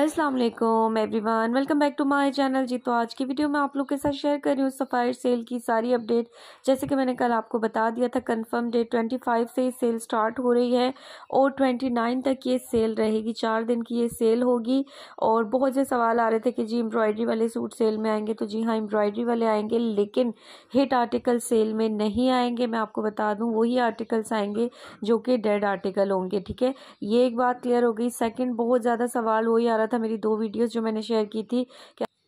अस्सलाम वालेकुम everyone welcome back to my channel जी तो आज की वीडियो में आप लोग के साथ शेयर कर रही हूँ सफ़ायर सेल की सारी अपडेट जैसे कि मैंने कल आपको बता दिया था कंफर्म डेट 25 से सेल स्टार्ट हो रही है और 29 तक ये सेल रहेगी चार दिन की ये सेल होगी और बहुत से सवाल आ रहे थे कि जी एम्ब्रॉयडरी वाले सूट सेल में आएंगे तो जी हाँ एम्ब्रॉयडरी वाले आएंगे लेकिन हिट आर्टिकल सेल में नहीं आएंगे मैं आपको बता दूँ वही आर्टिकल्स आएंगे जो कि डेड आर्टिकल होंगे ठीक है ये एक बात क्लियर हो गई सेकेंड बहुत ज़्यादा सवाल वही आ रहा था मेरी दो वीडियोस जो मैंने शेयर की थी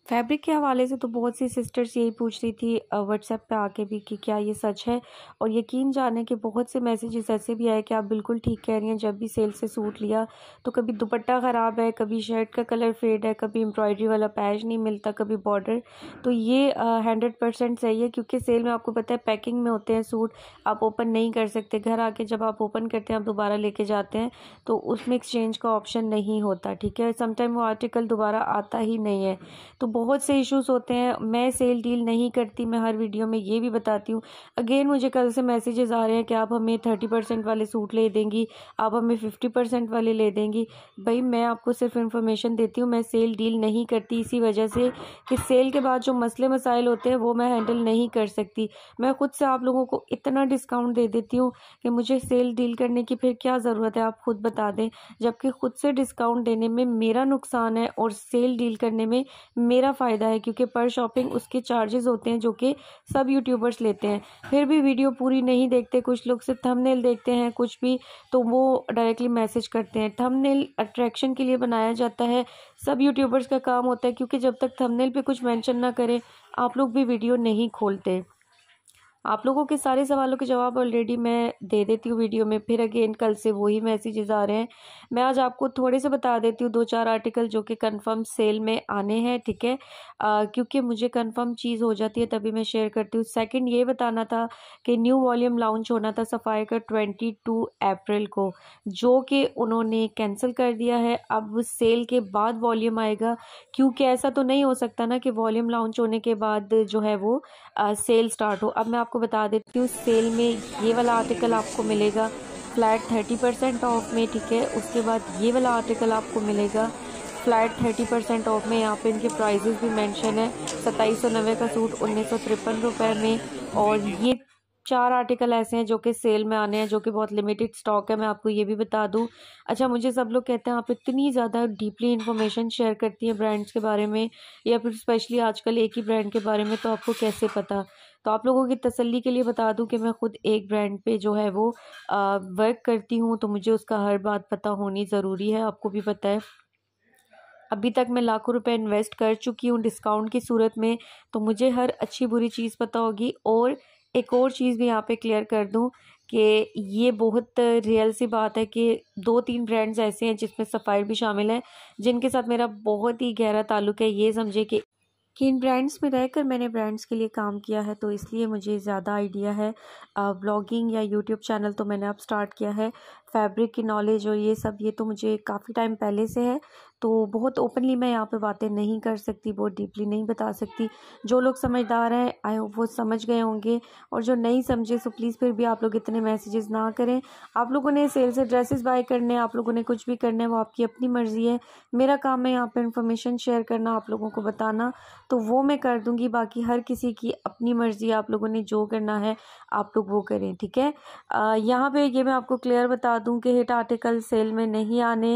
फैब्रिक के हवाले से तो बहुत सी सिस्टर्स यही पूछ रही थी व्हाट्सएप पे आके भी कि क्या ये सच है और यकीन जाने के बहुत से मैसेजेस ऐसे भी आए कि आप बिल्कुल ठीक कह रही हैं जब भी सेल से सूट लिया तो कभी दुपट्टा ख़राब है कभी शर्ट का कलर फेड है कभी एम्ब्रॉयडरी वाला पैच नहीं मिलता कभी बॉर्डर तो ये हंड्रेड परसेंट सही है क्योंकि सेल में आपको पता है पैकिंग में होते हैं सूट आप ओपन नहीं कर सकते घर आके जब आप ओपन करते हैं आप दोबारा लेके जाते हैं तो उसमें एक्सचेंज का ऑप्शन नहीं होता ठीक है समटाइम वो आर्टिकल दोबारा आता ही नहीं है तो बहुत से इश्यूज होते हैं मैं सेल डील नहीं करती मैं हर वीडियो में ये भी बताती हूँ अगेन मुझे कल से मैसेजेस आ रहे हैं कि आप हमें थर्टी परसेंट वाले सूट ले देंगी आप हमें फिफ्टी परसेंट वाले ले देंगी भाई मैं आपको सिर्फ इन्फॉर्मेशन देती हूँ मैं सेल डील नहीं करती इसी वजह से कि सेल के बाद जो मसले मसाइल होते हैं वो मैं हैंडल नहीं कर सकती मैं खुद से आप लोगों को इतना डिस्काउंट दे देती हूँ कि मुझे सेल डील करने की फिर क्या ज़रूरत है आप खुद बता दें जबकि खुद से डिस्काउंट देने में मेरा नुकसान है और सेल डील करने में मेरा मेरा फ़ायदा है क्योंकि पर शॉपिंग उसके चार्जेस होते हैं जो कि सब यूट्यूबर्स लेते हैं फिर भी वीडियो पूरी नहीं देखते कुछ लोग सिर्फ थंबनेल देखते हैं कुछ भी तो वो डायरेक्टली मैसेज करते हैं थंबनेल अट्रैक्शन के लिए बनाया जाता है सब यूट्यूबर्स का काम होता है क्योंकि जब तक थंबनेल पे कुछ मैंशन ना करें आप लोग भी वीडियो नहीं खोलते आप लोगों के सारे सवालों के जवाब ऑलरेडी मैं दे देती हूँ वीडियो में फिर अगेन कल से वही मैसेजेस आ रहे हैं मैं आज आपको थोड़े से बता देती हूँ दो चार आर्टिकल जो कि कंफर्म सेल में आने हैं ठीक है क्योंकि मुझे कंफर्म चीज़ हो जाती है तभी मैं शेयर करती हूँ सेकंड ये बताना था कि न्यू वॉल्यूम लॉन्च होना था सफ़ाई का ट्वेंटी टू अप्रैल को जो कि उन्होंने कैंसिल कर दिया है अब सेल के बाद वॉल्यूम आएगा क्योंकि ऐसा तो नहीं हो सकता ना कि वॉल्यूम लॉन्च होने के बाद जो है वो सेल स्टार्ट हो अब मैं आपको बता देती हूँ सेल में ये वाला आर्टिकल आपको मिलेगा फ्लैट थर्टी परसेंट ऑफ में ठीक है उसके बाद ये वाला आर्टिकल आपको मिलेगा फ्लैट थर्टी परसेंट ऑफ में यहाँ पे इनके प्राइजेस भी मेंशन है सत्ताईस सौ नब्बे का सूट उन्नीस सौ तिरपन रुपये में और ये चार आर्टिकल ऐसे हैं जो कि सेल में आने हैं जो कि बहुत लिमिटेड स्टॉक है मैं आपको ये भी बता दूं अच्छा मुझे सब लोग कहते हैं आप इतनी ज़्यादा डीपली इन्फॉर्मेशन शेयर करती हैं ब्रांड्स के बारे में या फिर स्पेशली आजकल एक ही ब्रांड के बारे में तो आपको कैसे पता तो आप लोगों की तसल्ली के लिए बता दूं कि मैं ख़ुद एक ब्रांड पे जो है वो वर्क करती हूँ तो मुझे उसका हर बात पता होनी ज़रूरी है आपको भी पता है अभी तक मैं लाखों रुपए इन्वेस्ट कर चुकी हूँ डिस्काउंट की सूरत में तो मुझे हर अच्छी बुरी चीज़ पता होगी और एक और चीज़ भी यहाँ पर क्लियर कर दूँ कि ये बहुत रियल सी बात है कि दो तीन ब्रांड्स ऐसे हैं जिसमें सफ़ायर भी शामिल हैं जिनके साथ मेरा बहुत ही गहरा ताल्लुक है ये समझे कि कि इन ब्रांड्स में रहकर मैंने ब्रांड्स के लिए काम किया है तो इसलिए मुझे ज़्यादा आइडिया है ब्लॉगिंग या यूट्यूब चैनल तो मैंने अब स्टार्ट किया है फैब्रिक की नॉलेज और ये सब ये तो मुझे काफ़ी टाइम पहले से है तो बहुत ओपनली मैं यहाँ पे बातें नहीं कर सकती बहुत डीपली नहीं बता सकती जो लोग समझदार हैं आई होप वो समझ गए होंगे और जो नहीं समझे सो प्लीज़ फिर भी आप लोग इतने मैसेजेस ना करें आप लोगों ने सेल से ड्रेसेस बाय करने हैं आप लोगों ने कुछ भी करना है वो आपकी अपनी मर्ज़ी है मेरा काम है यहाँ पर इन्फॉर्मेशन शेयर करना आप लोगों को बताना तो वो मैं कर दूँगी बाकी हर किसी की अपनी मर्ज़ी आप लोगों ने जो करना है आप लोग वो करें ठीक है यहाँ पर ये मैं आपको क्लियर बता दूं कि हिट आर्टिकल सेल में नहीं आने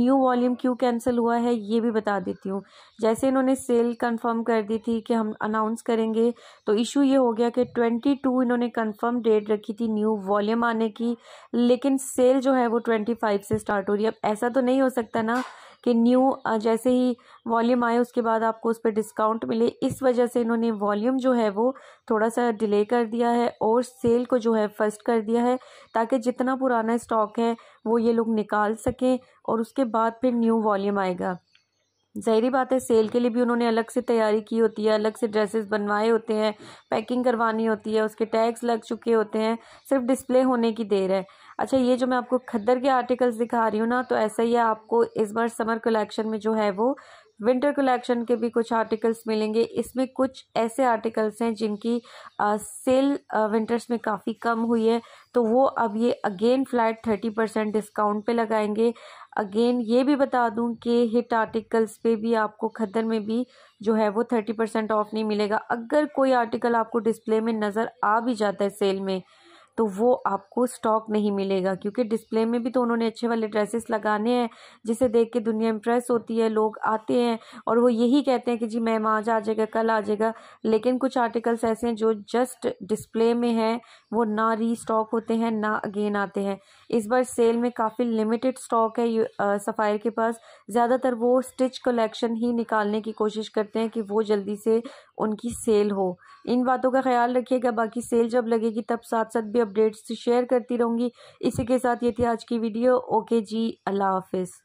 न्यू वॉल्यूम क्यों कैंसिल हुआ है ये भी बता देती हूँ जैसे इन्होंने सेल कंफर्म कर दी थी कि हम अनाउंस करेंगे तो इशू ये हो गया कि ट्वेंटी टू इन्होंने कंफर्म डेट रखी थी न्यू वॉल्यूम आने की लेकिन सेल जो है वो ट्वेंटी फाइव से स्टार्ट हो रही है अब ऐसा तो नहीं हो सकता ना कि न्यू जैसे ही वॉल्यूम आए उसके बाद आपको उस पर डिस्काउंट मिले इस वजह से इन्होंने वॉल्यूम जो है वो थोड़ा सा डिले कर दिया है और सेल को जो है फर्स्ट कर दिया है ताकि जितना पुराना स्टॉक है वो ये लोग निकाल सकें और उसके बाद फिर न्यू वॉल्यूम आएगा ज़हरी बात है सेल के लिए भी उन्होंने अलग से तैयारी की होती है अलग से ड्रेसेस बनवाए होते हैं पैकिंग करवानी होती है उसके टैक्स लग चुके होते हैं सिर्फ डिस्प्ले होने की देर है अच्छा ये जो मैं आपको खद्दर के आर्टिकल्स दिखा रही हूँ ना तो ऐसा ही है आपको इस बार समर कलेक्शन में जो है वो विंटर कलेक्शन के भी कुछ आर्टिकल्स मिलेंगे इसमें कुछ ऐसे आर्टिकल्स हैं जिनकी आ, सेल आ, विंटर्स में काफ़ी कम हुई है तो वो अब ये again flat thirty percent discount पे लगाएंगे अगेन ये भी बता दूं कि हिट आर्टिकल्स पे भी आपको खदर में भी जो है वो थर्टी परसेंट ऑफ नहीं मिलेगा अगर कोई आर्टिकल आपको डिस्प्ले में नज़र आ भी जाता है सेल में तो वो आपको स्टॉक नहीं मिलेगा क्योंकि डिस्प्ले में भी तो उन्होंने अच्छे वाले ड्रेसेस लगाने हैं जिसे देख के दुनिया इम्प्रेस होती है लोग आते हैं और वो यही कहते हैं कि जी मैम आज आ जाएगा कल आ जाएगा लेकिन कुछ आर्टिकल्स ऐसे हैं जो जस्ट डिस्प्ले में हैं वो ना री स्टॉक होते हैं ना अगेन आते हैं इस बार सेल में काफ़ी लिमिटेड स्टॉक है सफ़ायर के पास ज़्यादातर वो स्टिच कलेक्शन ही निकालने की कोशिश करते हैं कि वो जल्दी से उनकी सेल हो इन बातों का ख्याल रखिएगा बाकी सेल जब लगेगी तब साथ साथ अपडेट्स शेयर करती रहूँगी इसी के साथ ये थी आज की वीडियो ओके जी अल्लाह हाफिज़